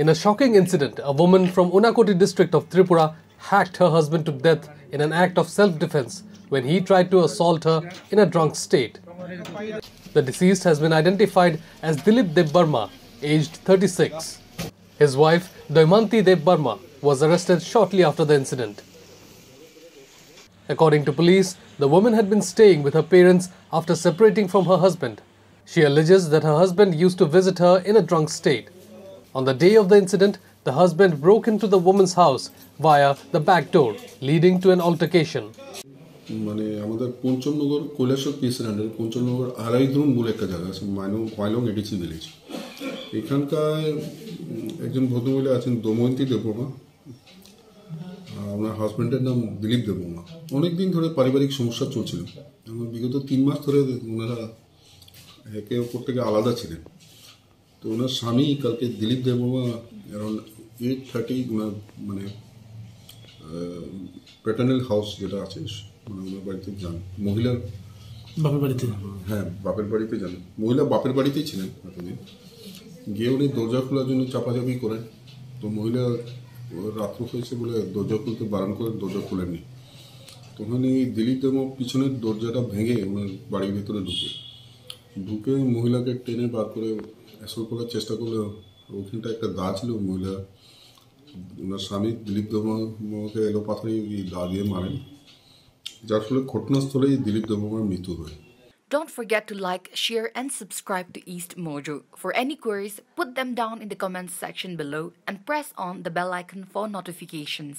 In a shocking incident, a woman from Unakoti district of Tripura hacked her husband to death in an act of self-defense when he tried to assault her in a drunk state. The deceased has been identified as Dilip Deb Barma, aged 36. His wife, Doimanti Deb Barma, was arrested shortly after the incident. According to police, the woman had been staying with her parents after separating from her husband. She alleges that her husband used to visit her in a drunk state. On the day of the incident, the husband broke into the woman's house via the back door, leading to an altercation. মানে আমাদের পঞ্চমনগর কৈলাসর পিসের আন্ডারে পঞ্চমনগর আড়াই ধরুন বলে একটা জায়গা আছে মাইনং মাইলং এডিসি ভিলেজ এখানকার একজন ভদ্রমহিলা আছেন দময়ন্তী দেবমা ওনার হাজব্যান্ডের নাম দিলীপ দেবমা অনেক দিন ধরে পারিবারিক সমস্যা চলছিল বিগত তিন মাস ধরে ওনারা একে অপর থেকে আলাদা ছিলেন তো ওনার স্বামী কালকে Dilip Debma around eight thirty ওনার মানে প্যাটার্নাল হাউস যেটা আছে মানে ওনার বাড়িতে যান মহিলার বাপের বাড়িতে হ্যাঁ বাপের বাড়িতে যান মহিলা বাপের বাড়িতেই ছিলেন এতদিন গিয়ে উনি দরজা খোলার জন্য চাপাচাপি করেন তো মহিলা রাত্র হয়েছে বলে দরজা খুলতে বারণ করে দরজা খুলেননি তখন এই দিলীপ দেব পিছনের দরজাটা ভেঙে ওনার বাড়ির ভেতরে ঢুকে ঢুকে মহিলাকে টেনে বার করে এসব করার চেষ্টা করলেও ওখানটা একটা দা ছিল মহিলা ওনার স্বামী দিলীপ দেবমাকে এলোপাথারি দা দিয়ে মারেন যার ফলে ঘটনাস্থলেই দিলীপ দেবমার মৃত্যু হয় Don't forget to like, share and subscribe to East Mojo. For any queries, put them down in the comments section below and press on the bell icon for notifications.